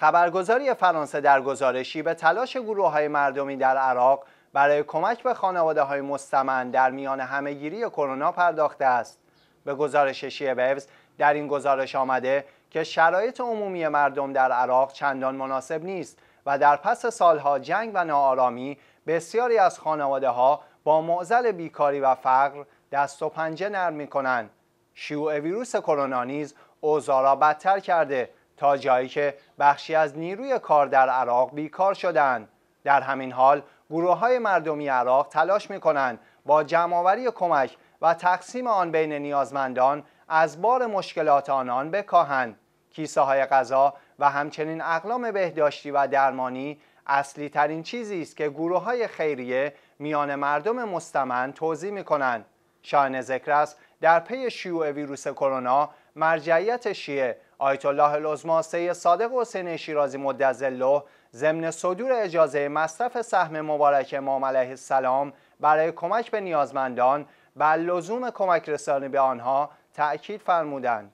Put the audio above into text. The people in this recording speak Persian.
خبرگزاری فرانسه در گزارشی به تلاش گروه های مردمی در عراق برای کمک به خانواده های مستمن در میان همهگیری کرونا پرداخته است. به گزارش شیبوز در این گزارش آمده که شرایط عمومی مردم در عراق چندان مناسب نیست و در پس سالها جنگ و ناآرامی بسیاری از خانواده ها با معزل بیکاری و فقر دست و پنجه نرم می شیوع ویروس کرونا نیز اوضاع را بدتر کرده تا جایی که بخشی از نیروی کار در عراق بیکار شدند در همین حال گروه های مردمی عراق تلاش می کنند با جمعآوری کمک و تقسیم آن بین نیازمندان از بار مشکلات آنان بکاهند کیسه های غذا و همچنین اقلام بهداشتی و درمانی اصلی ترین چیزی است که گروه های خیریه میان مردم مستمن توضیح می کنند شاهن ذکر است در پی شیوع ویروس کرونا مرجعیت شیعه آیت الله العظما سید صادق حسین شیرازی مدظله ضمن صدور اجازه مصرف سهم مبارک امام علیه السلام برای کمک به نیازمندان بر لزوم کمک رسانی به آنها تأکید فرمودند